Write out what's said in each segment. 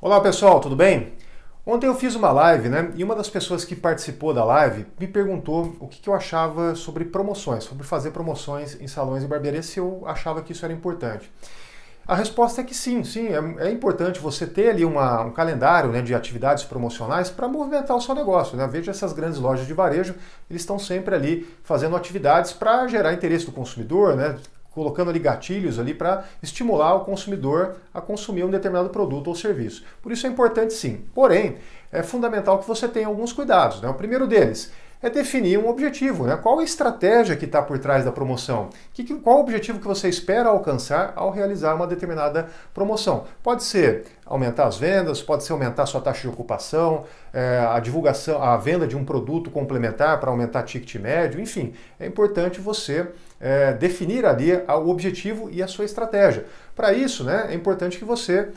Olá pessoal, tudo bem? Ontem eu fiz uma live, né? E uma das pessoas que participou da live me perguntou o que eu achava sobre promoções, sobre fazer promoções em salões e barbearias, se eu achava que isso era importante. A resposta é que sim, sim, é, é importante você ter ali uma, um calendário né, de atividades promocionais para movimentar o seu negócio. Né? Veja essas grandes lojas de varejo, eles estão sempre ali fazendo atividades para gerar interesse do consumidor, né? colocando ali gatilhos ali para estimular o consumidor a consumir um determinado produto ou serviço. Por isso é importante sim. Porém, é fundamental que você tenha alguns cuidados. Né? O primeiro deles é definir um objetivo, né? Qual a estratégia que está por trás da promoção? Que, que, qual o objetivo que você espera alcançar ao realizar uma determinada promoção? Pode ser aumentar as vendas, pode ser aumentar sua taxa de ocupação, é, a divulgação, a venda de um produto complementar para aumentar ticket médio, enfim, é importante você é, definir ali o objetivo e a sua estratégia. Para isso, né, é importante que você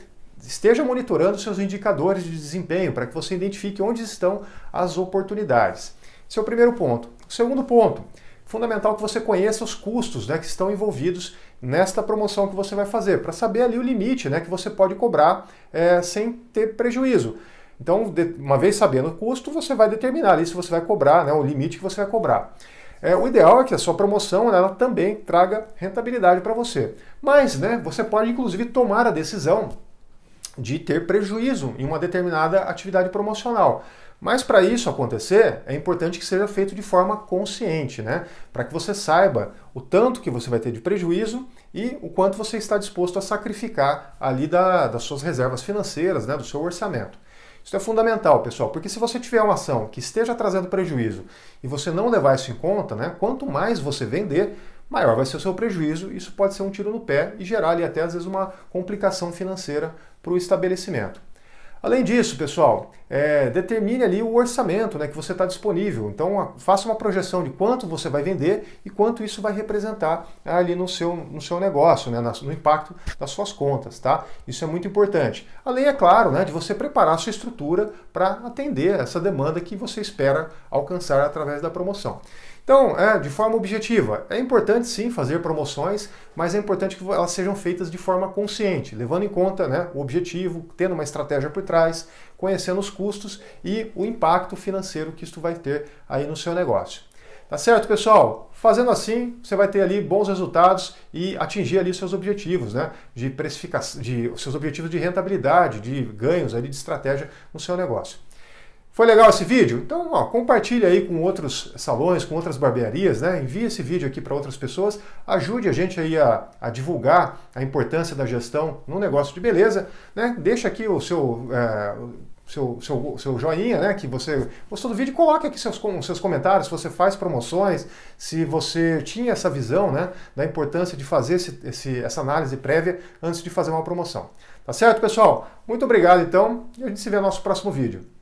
esteja monitorando seus indicadores de desempenho para que você identifique onde estão as oportunidades. Esse é o primeiro ponto. O segundo ponto, fundamental que você conheça os custos né, que estão envolvidos nesta promoção que você vai fazer, para saber ali o limite né, que você pode cobrar é, sem ter prejuízo. Então, uma vez sabendo o custo, você vai determinar ali se você vai cobrar, né, o limite que você vai cobrar. É, o ideal é que a sua promoção né, ela também traga rentabilidade para você. Mas né, você pode, inclusive, tomar a decisão de ter prejuízo em uma determinada atividade promocional. Mas para isso acontecer, é importante que seja feito de forma consciente, né? Para que você saiba o tanto que você vai ter de prejuízo e o quanto você está disposto a sacrificar ali da, das suas reservas financeiras, né? Do seu orçamento. Isso é fundamental, pessoal, porque se você tiver uma ação que esteja trazendo prejuízo e você não levar isso em conta, né? Quanto mais você vender, maior vai ser o seu prejuízo. Isso pode ser um tiro no pé e gerar ali até às vezes uma complicação financeira para o estabelecimento. Além disso, pessoal, é, determine ali o orçamento né, que você está disponível. Então, a, faça uma projeção de quanto você vai vender e quanto isso vai representar ali no seu, no seu negócio, né, no impacto das suas contas, tá? Isso é muito importante. Além, é claro, né, de você preparar a sua estrutura para atender essa demanda que você espera alcançar através da promoção. Então, é, de forma objetiva, é importante sim fazer promoções, mas é importante que elas sejam feitas de forma consciente, levando em conta né, o objetivo, tendo uma estratégia por trás, conhecendo os custos e o impacto financeiro que isso vai ter aí no seu negócio. Tá certo, pessoal? Fazendo assim, você vai ter ali bons resultados e atingir ali seus objetivos, né? De precificação, de seus objetivos de rentabilidade, de ganhos ali de estratégia no seu negócio. Foi legal esse vídeo? Então, ó, compartilha aí com outros salões, com outras barbearias, né? Envie esse vídeo aqui para outras pessoas. Ajude a gente aí a, a, divulgar a importância da gestão no negócio de beleza, né? Deixa aqui o seu... É, seu, seu, seu joinha, né? Que você gostou do vídeo, coloque aqui seus, seus comentários, se você faz promoções, se você tinha essa visão, né? Da importância de fazer esse, esse, essa análise prévia antes de fazer uma promoção. Tá certo, pessoal? Muito obrigado, então, e a gente se vê no nosso próximo vídeo.